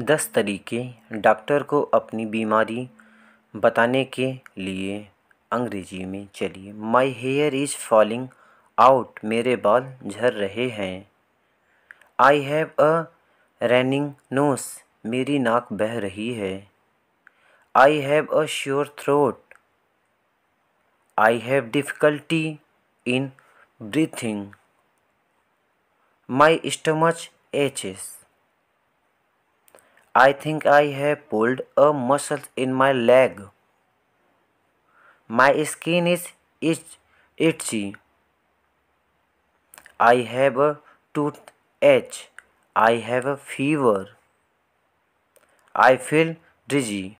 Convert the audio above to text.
दस तरीके डॉक्टर को अपनी बीमारी बताने के लिए अंग्रेजी में चलिए my hair is falling out मेरे बाल झर रहे हैं I have a running nose मेरी नाक बह रही है I have a sore throat I have difficulty in breathing my stomach aches I think I have pulled a muscle in my leg. My skin is itch itchy. I have a toothache. I have a fever. I feel dizzy.